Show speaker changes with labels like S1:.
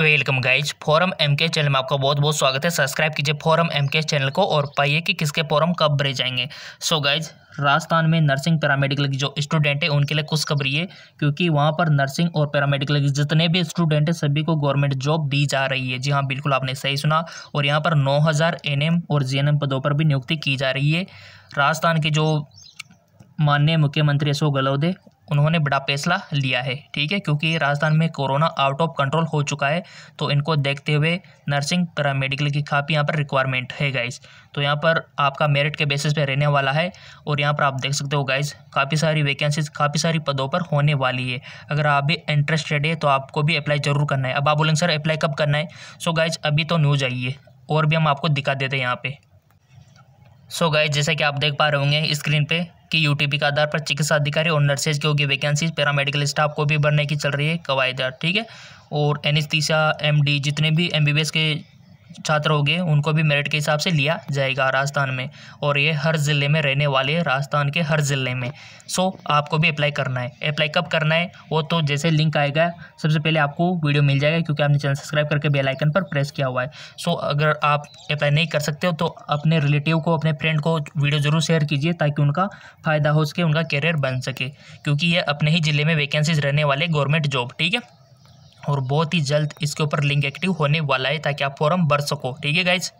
S1: welcome guys forum M K channel में आपका बहुत बहुत स्वागत है सब्सक्राइब कीजिए फोरम एम के चैनल को और पाइए कि किसके फोरम कब भरे जाएंगे सो गाइज राजस्थान में नर्सिंग पैरामेडिकल की जो स्टूडेंट है उनके लिए कुछ खबरी है क्योंकि वहाँ पर नर्सिंग और पैरामेडिकल के जितने भी स्टूडेंट हैं सभी को गवर्नमेंट जॉब दी जा रही है जी हाँ बिल्कुल आपने सही सुना और यहाँ पर नौ हज़ार एन एम और जी एन एम पदों पर भी नियुक्ति की जा रही है राजस्थान के जो माननीय मुख्यमंत्री अशोक गहलोत उन्होंने बड़ा फैसला लिया है ठीक है क्योंकि राजस्थान में कोरोना आउट ऑफ कंट्रोल हो चुका है तो इनको देखते हुए नर्सिंग पैरामेडिकल की काफ़ी यहाँ पर रिक्वायरमेंट है गाइज तो यहाँ पर आपका मेरिट के बेसिस पे रहने वाला है और यहाँ पर आप देख सकते हो गाइज काफ़ी सारी वैकेंसीज काफ़ी सारी पदों पर होने वाली है अगर आप भी इंटरेस्टेड है तो आपको भी अप्लाई ज़रूर करना है अब आप बोलेंगे सर अप्लाई कब करना है सो गाइज अभी तो न्यूज आइए और भी हम आपको दिखा देते हैं यहाँ पर सो गाइज जैसा कि आप देख पा रहे होंगे स्क्रीन पर की यूटीपी के आधार पर चिकित्सा अधिकारी और नर्सेज की होगी वैकेंसी पैरामेडिकल स्टाफ को भी भरने की चल रही है कवायदा ठीक है और एन एमडी जितने भी एमबीबीएस के छात्र होंगे उनको भी मेरिट के हिसाब से लिया जाएगा राजस्थान में और ये हर ज़िले में रहने वाले राजस्थान के हर ज़िले में सो आपको भी अप्लाई करना है अप्लाई कब करना है वो तो जैसे लिंक आएगा सबसे पहले आपको वीडियो मिल जाएगा क्योंकि आपने चैनल सब्सक्राइब करके बेल आइकन पर प्रेस किया हुआ है सो अगर आप अप्लाई नहीं कर सकते हो तो अपने रिलेटिव को अपने फ्रेंड को वीडियो ज़रूर शेयर कीजिए ताकि उनका फ़ायदा हो सके उनका करियर बन सके क्योंकि ये अपने ही ज़िले में वैकेंसीज रहने वाले गवर्नमेंट जॉब ठीक है और बहुत ही जल्द इसके ऊपर लिंक एक्टिव होने वाला है ताकि आप फॉर्म भर सको ठीक है गाइज